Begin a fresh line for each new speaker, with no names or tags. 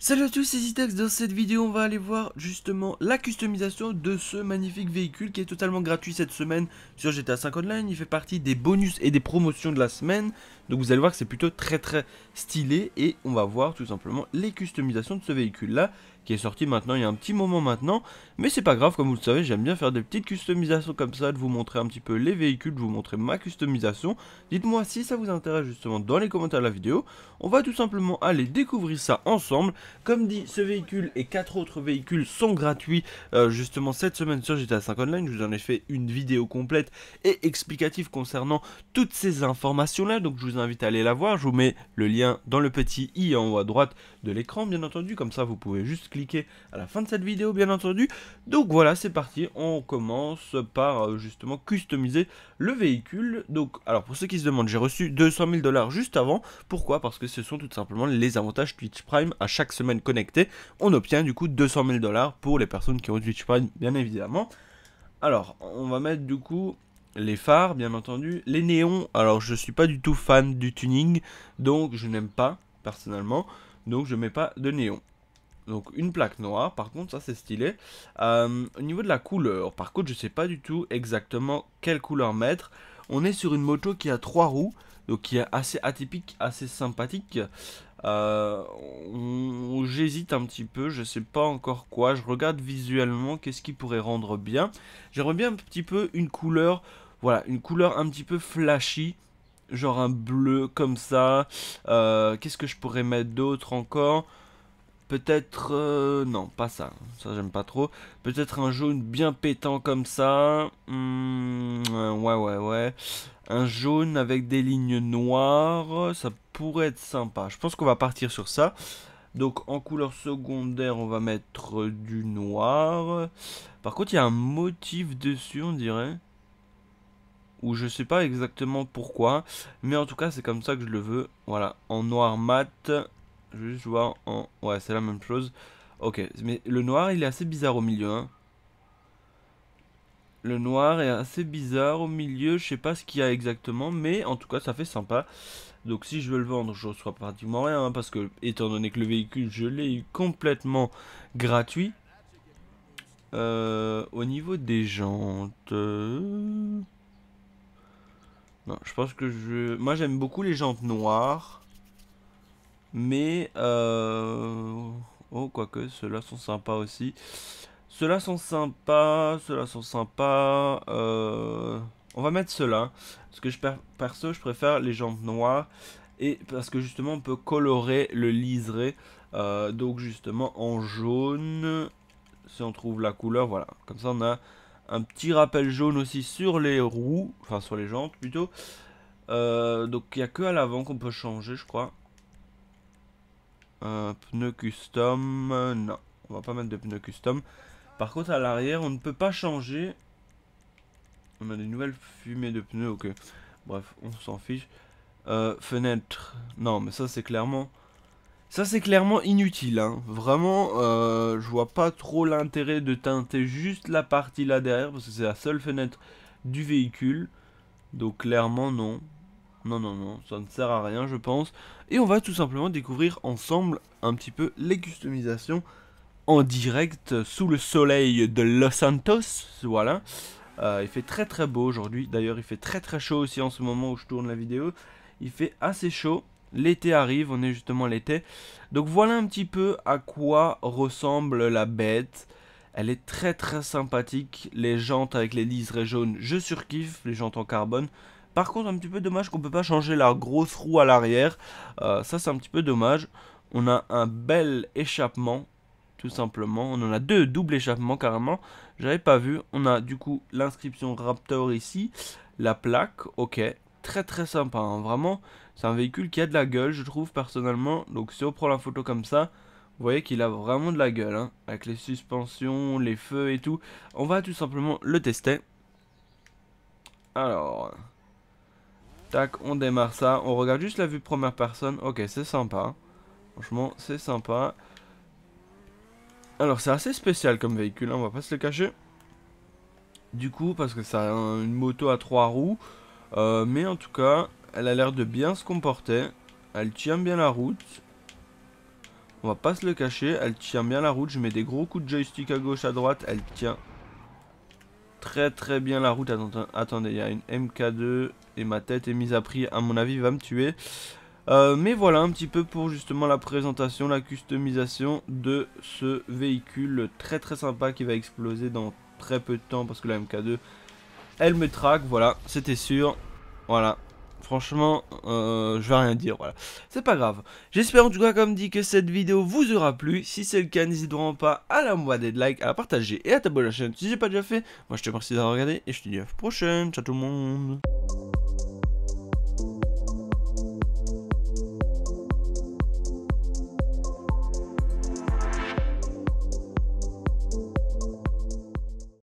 Salut à tous, c'est Zitex. Dans cette vidéo, on va aller voir justement la customisation de ce magnifique véhicule qui est totalement gratuit cette semaine sur GTA 5 Online. Il fait partie des bonus et des promotions de la semaine. Donc vous allez voir que c'est plutôt très très stylé et on va voir tout simplement les customisations de ce véhicule là qui est sorti maintenant il y a un petit moment maintenant. Mais c'est pas grave, comme vous le savez, j'aime bien faire des petites customisations comme ça, de vous montrer un petit peu les véhicules, de vous montrer ma customisation. Dites-moi si ça vous intéresse justement dans les commentaires de la vidéo. On va tout simplement aller découvrir ça ensemble. Comme dit, ce véhicule et quatre autres véhicules sont gratuits euh, justement cette semaine sur GTA 5 Online. Je vous en ai fait une vidéo complète et explicative concernant toutes ces informations là. Donc je vous invite à aller la voir. Je vous mets le lien dans le petit i en haut à droite de l'écran, bien entendu. Comme ça, vous pouvez juste cliquer à la fin de cette vidéo, bien entendu. Donc voilà, c'est parti. On commence par euh, justement customiser le véhicule. Donc, alors pour ceux qui se demandent, j'ai reçu 200 000 dollars juste avant. Pourquoi Parce que ce sont tout simplement les avantages Twitch Prime. À chaque semaine connectée, on obtient du coup 200 000 dollars pour les personnes qui ont Twitch Prime, bien évidemment. Alors, on va mettre du coup les phares, bien entendu. Les néons, alors je ne suis pas du tout fan du tuning, donc je n'aime pas, personnellement. Donc je mets pas de néon. Donc une plaque noire, par contre ça c'est stylé. Euh, au niveau de la couleur, par contre je sais pas du tout exactement quelle couleur mettre. On est sur une moto qui a trois roues, donc qui est assez atypique, assez sympathique. Euh, j'hésite un petit peu, je sais pas encore quoi. Je regarde visuellement qu'est-ce qui pourrait rendre bien. J'aimerais bien un petit peu une couleur voilà, une couleur un petit peu flashy, genre un bleu comme ça. Euh, qu'est-ce que je pourrais mettre d'autre encore Peut-être... Euh, non, pas ça. Ça, j'aime pas trop. Peut-être un jaune bien pétant comme ça. Hmm, euh, ouais, ouais, ouais. Un jaune avec des lignes noires. Ça pourrait être sympa. Je pense qu'on va partir sur ça. Donc, en couleur secondaire, on va mettre du noir. Par contre, il y a un motif dessus, on dirait ou je sais pas exactement pourquoi, mais en tout cas c'est comme ça que je le veux, voilà, en noir mat, je vais juste voir en, ouais c'est la même chose, ok, mais le noir il est assez bizarre au milieu, hein. le noir est assez bizarre au milieu, je sais pas ce qu'il y a exactement, mais en tout cas ça fait sympa, donc si je veux le vendre, je reçois pratiquement rien, hein, parce que étant donné que le véhicule je l'ai eu complètement gratuit, euh, au niveau des jantes je pense que je... Moi, j'aime beaucoup les jantes noires. Mais... Euh... Oh, quoique, ceux-là sont sympas aussi. Ceux-là sont sympas, ceux-là sont sympas. Euh, on va mettre ceux-là. Parce que je perso, je préfère les jantes noires. Et parce que justement, on peut colorer le liseré. Euh, donc justement, en jaune, si on trouve la couleur, voilà. Comme ça, on a un petit rappel jaune aussi sur les roues, enfin sur les jantes plutôt. Euh, donc il n'y a que à l'avant qu'on peut changer, je crois. Un pneu custom, non, on va pas mettre de pneu custom. Par contre, à l'arrière, on ne peut pas changer. On a des nouvelles fumées de pneus, ok. Bref, on s'en fiche. Euh, fenêtre, non, mais ça c'est clairement ça c'est clairement inutile, hein. vraiment euh, je vois pas trop l'intérêt de teinter juste la partie là derrière parce que c'est la seule fenêtre du véhicule. Donc clairement non, non non non, ça ne sert à rien je pense. Et on va tout simplement découvrir ensemble un petit peu les customisations en direct sous le soleil de Los Santos, voilà. Euh, il fait très très beau aujourd'hui, d'ailleurs il fait très très chaud aussi en ce moment où je tourne la vidéo. Il fait assez chaud, L'été arrive, on est justement l'été. Donc voilà un petit peu à quoi ressemble la bête. Elle est très très sympathique. Les jantes avec les liserés jaunes, je surkiffe. Les jantes en carbone. Par contre, un petit peu dommage qu'on ne peut pas changer la grosse roue à l'arrière. Euh, ça, c'est un petit peu dommage. On a un bel échappement, tout simplement. On en a deux double échappements carrément. J'avais pas vu. On a du coup l'inscription Raptor ici. La plaque, ok très très sympa, hein. vraiment, c'est un véhicule qui a de la gueule, je trouve, personnellement, donc si on prend la photo comme ça, vous voyez qu'il a vraiment de la gueule, hein, avec les suspensions, les feux et tout, on va tout simplement le tester, alors, tac, on démarre ça, on regarde juste la vue première personne, ok, c'est sympa, hein. franchement, c'est sympa, alors c'est assez spécial comme véhicule, on va pas se le cacher. Du coup, parce que c'est une moto à trois roues, euh, mais en tout cas, elle a l'air de bien se comporter. Elle tient bien la route. On va pas se le cacher, elle tient bien la route. Je mets des gros coups de joystick à gauche, à droite. Elle tient très très bien la route. attendez, il y a une MK2 et ma tête est mise à prix. À mon avis, va me tuer. Euh, mais voilà un petit peu pour justement la présentation, la customisation de ce véhicule très très sympa qui va exploser dans très peu de temps parce que la MK2 elle me traque, voilà, c'était sûr. Voilà, franchement, euh, je vais rien dire, voilà. C'est pas grave. J'espère en tout cas, comme dit, que cette vidéo vous aura plu. Si c'est le cas, n'hésitez pas à la moitié de like, à la partager et à t'abonner à la chaîne si j'ai pas déjà fait. Moi, je te remercie d'avoir regardé et je te dis à la prochaine. Ciao tout le monde